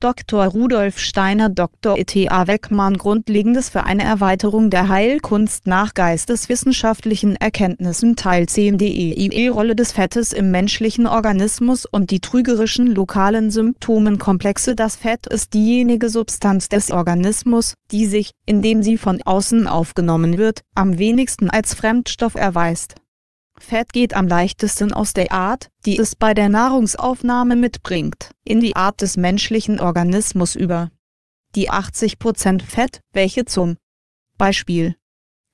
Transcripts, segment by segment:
Dr. Rudolf Steiner, Dr. E.T.A. Weckmann Grundlegendes für eine Erweiterung der Heilkunst nach geisteswissenschaftlichen Erkenntnissen Teil 10 DEIE Rolle des Fettes im menschlichen Organismus und die trügerischen lokalen Symptomenkomplexe Das Fett ist diejenige Substanz des Organismus, die sich, indem sie von außen aufgenommen wird, am wenigsten als Fremdstoff erweist Fett geht am leichtesten aus der Art, die es bei der Nahrungsaufnahme mitbringt, in die Art des menschlichen Organismus über. Die 80% Fett, welche zum Beispiel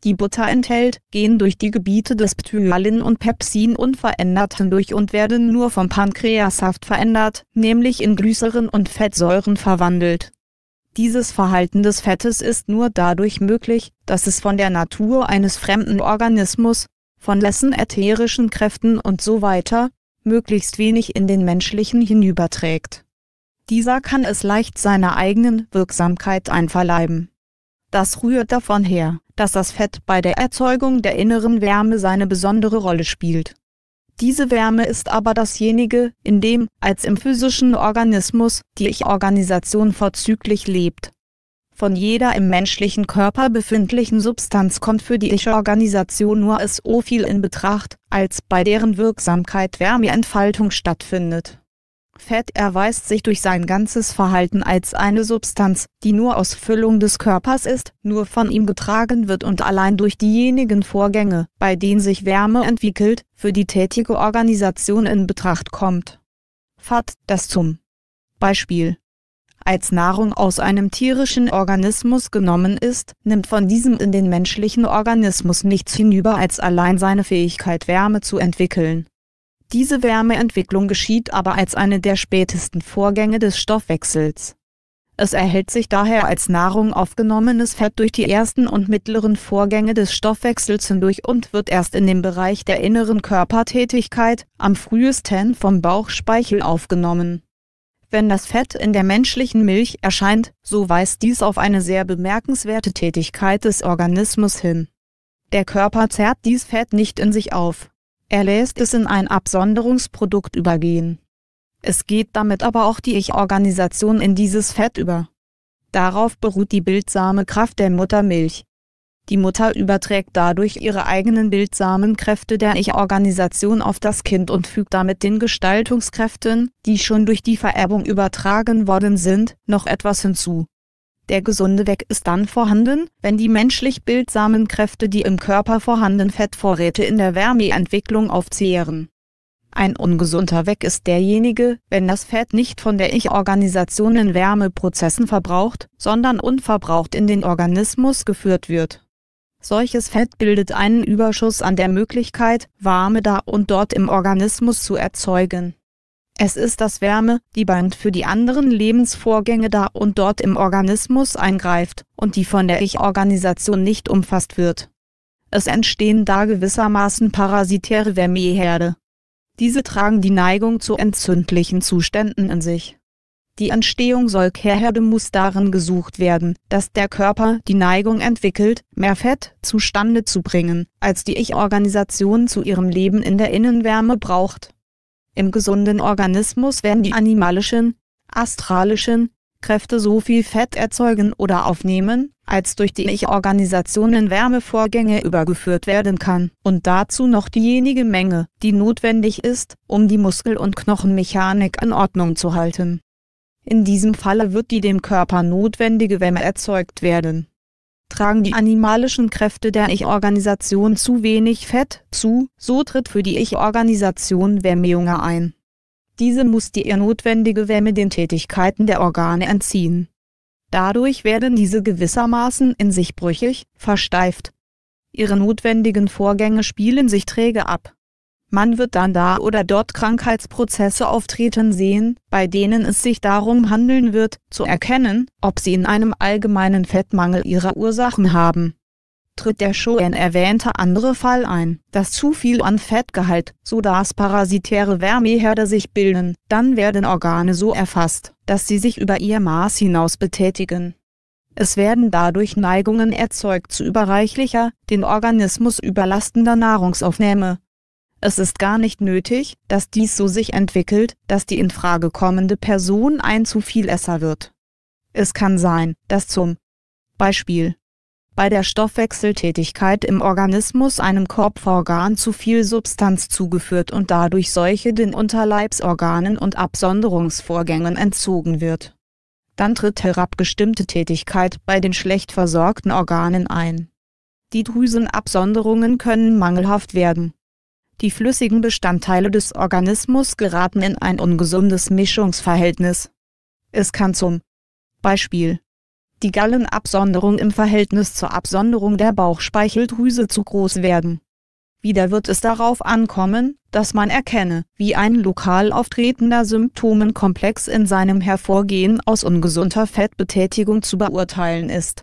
die Butter enthält, gehen durch die Gebiete des Ptyalin und Pepsin unverändert hindurch und werden nur vom Pankreassaft verändert, nämlich in Glyceren und Fettsäuren verwandelt. Dieses Verhalten des Fettes ist nur dadurch möglich, dass es von der Natur eines fremden Organismus, von dessen ätherischen Kräften und so weiter, möglichst wenig in den menschlichen hinüberträgt. Dieser kann es leicht seiner eigenen Wirksamkeit einverleiben. Das rührt davon her, dass das Fett bei der Erzeugung der inneren Wärme seine besondere Rolle spielt. Diese Wärme ist aber dasjenige, in dem, als im physischen Organismus, die Ich-Organisation vorzüglich lebt von jeder im menschlichen Körper befindlichen Substanz kommt für die Ich-Organisation nur so viel in Betracht, als bei deren Wirksamkeit Wärmeentfaltung stattfindet. Fett erweist sich durch sein ganzes Verhalten als eine Substanz, die nur aus Füllung des Körpers ist, nur von ihm getragen wird und allein durch diejenigen Vorgänge, bei denen sich Wärme entwickelt, für die tätige Organisation in Betracht kommt. Fat das zum Beispiel als Nahrung aus einem tierischen Organismus genommen ist, nimmt von diesem in den menschlichen Organismus nichts hinüber als allein seine Fähigkeit Wärme zu entwickeln. Diese Wärmeentwicklung geschieht aber als eine der spätesten Vorgänge des Stoffwechsels. Es erhält sich daher als Nahrung aufgenommenes Fett durch die ersten und mittleren Vorgänge des Stoffwechsels hindurch und wird erst in dem Bereich der inneren Körpertätigkeit, am frühesten vom Bauchspeichel aufgenommen wenn das Fett in der menschlichen Milch erscheint, so weist dies auf eine sehr bemerkenswerte Tätigkeit des Organismus hin. Der Körper zerrt dies Fett nicht in sich auf. Er lässt es in ein Absonderungsprodukt übergehen. Es geht damit aber auch die Ich-Organisation in dieses Fett über. Darauf beruht die bildsame Kraft der Muttermilch. Die Mutter überträgt dadurch ihre eigenen Bildsamenkräfte der Ich-Organisation auf das Kind und fügt damit den Gestaltungskräften, die schon durch die Vererbung übertragen worden sind, noch etwas hinzu. Der gesunde Weg ist dann vorhanden, wenn die menschlich bildsamen Kräfte die im Körper vorhandenen Fettvorräte in der Wärmeentwicklung aufzehren. Ein ungesunder Weg ist derjenige, wenn das Fett nicht von der Ich-Organisation in Wärmeprozessen verbraucht, sondern unverbraucht in den Organismus geführt wird Solches Fett bildet einen Überschuss an der Möglichkeit, Warme da und dort im Organismus zu erzeugen. Es ist das Wärme, die Band für die anderen Lebensvorgänge da und dort im Organismus eingreift und die von der Ich-Organisation nicht umfasst wird. Es entstehen da gewissermaßen parasitäre Wärmeherde. Diese tragen die Neigung zu entzündlichen Zuständen in sich. Die Entstehung soll Herde muss darin gesucht werden, dass der Körper die Neigung entwickelt, mehr Fett zustande zu bringen, als die Ich-Organisation zu ihrem Leben in der Innenwärme braucht. Im gesunden Organismus werden die animalischen, astralischen, Kräfte so viel Fett erzeugen oder aufnehmen, als durch die Ich-Organisation in Wärmevorgänge übergeführt werden kann und dazu noch diejenige Menge, die notwendig ist, um die Muskel- und Knochenmechanik in Ordnung zu halten in diesem Falle wird die dem Körper notwendige Wärme erzeugt werden. Tragen die animalischen Kräfte der Ich-Organisation zu wenig Fett zu, so tritt für die Ich-Organisation Wärmehunger ein. Diese muss die ihr notwendige Wärme den Tätigkeiten der Organe entziehen. Dadurch werden diese gewissermaßen in sich brüchig, versteift. Ihre notwendigen Vorgänge spielen sich träge ab. Man wird dann da oder dort Krankheitsprozesse auftreten sehen, bei denen es sich darum handeln wird, zu erkennen, ob sie in einem allgemeinen Fettmangel ihre Ursachen haben. Tritt der schon erwähnte andere Fall ein, dass zu viel an Fettgehalt, so dass parasitäre Wärmeherde sich bilden, dann werden Organe so erfasst, dass sie sich über ihr Maß hinaus betätigen. Es werden dadurch Neigungen erzeugt zu überreichlicher, den Organismus überlastender Nahrungsaufnahme, es ist gar nicht nötig, dass dies so sich entwickelt, dass die in Frage kommende Person ein zu vielesser wird. Es kann sein, dass zum Beispiel bei der Stoffwechseltätigkeit im Organismus einem Körperorgan zu viel Substanz zugeführt und dadurch solche den Unterleibsorganen und Absonderungsvorgängen entzogen wird. Dann tritt herabgestimmte Tätigkeit bei den schlecht versorgten Organen ein. Die Drüsenabsonderungen können mangelhaft werden die flüssigen Bestandteile des Organismus geraten in ein ungesundes Mischungsverhältnis. Es kann zum Beispiel die Gallenabsonderung im Verhältnis zur Absonderung der Bauchspeicheldrüse zu groß werden. Wieder wird es darauf ankommen, dass man erkenne, wie ein lokal auftretender Symptomenkomplex in seinem Hervorgehen aus ungesunder Fettbetätigung zu beurteilen ist,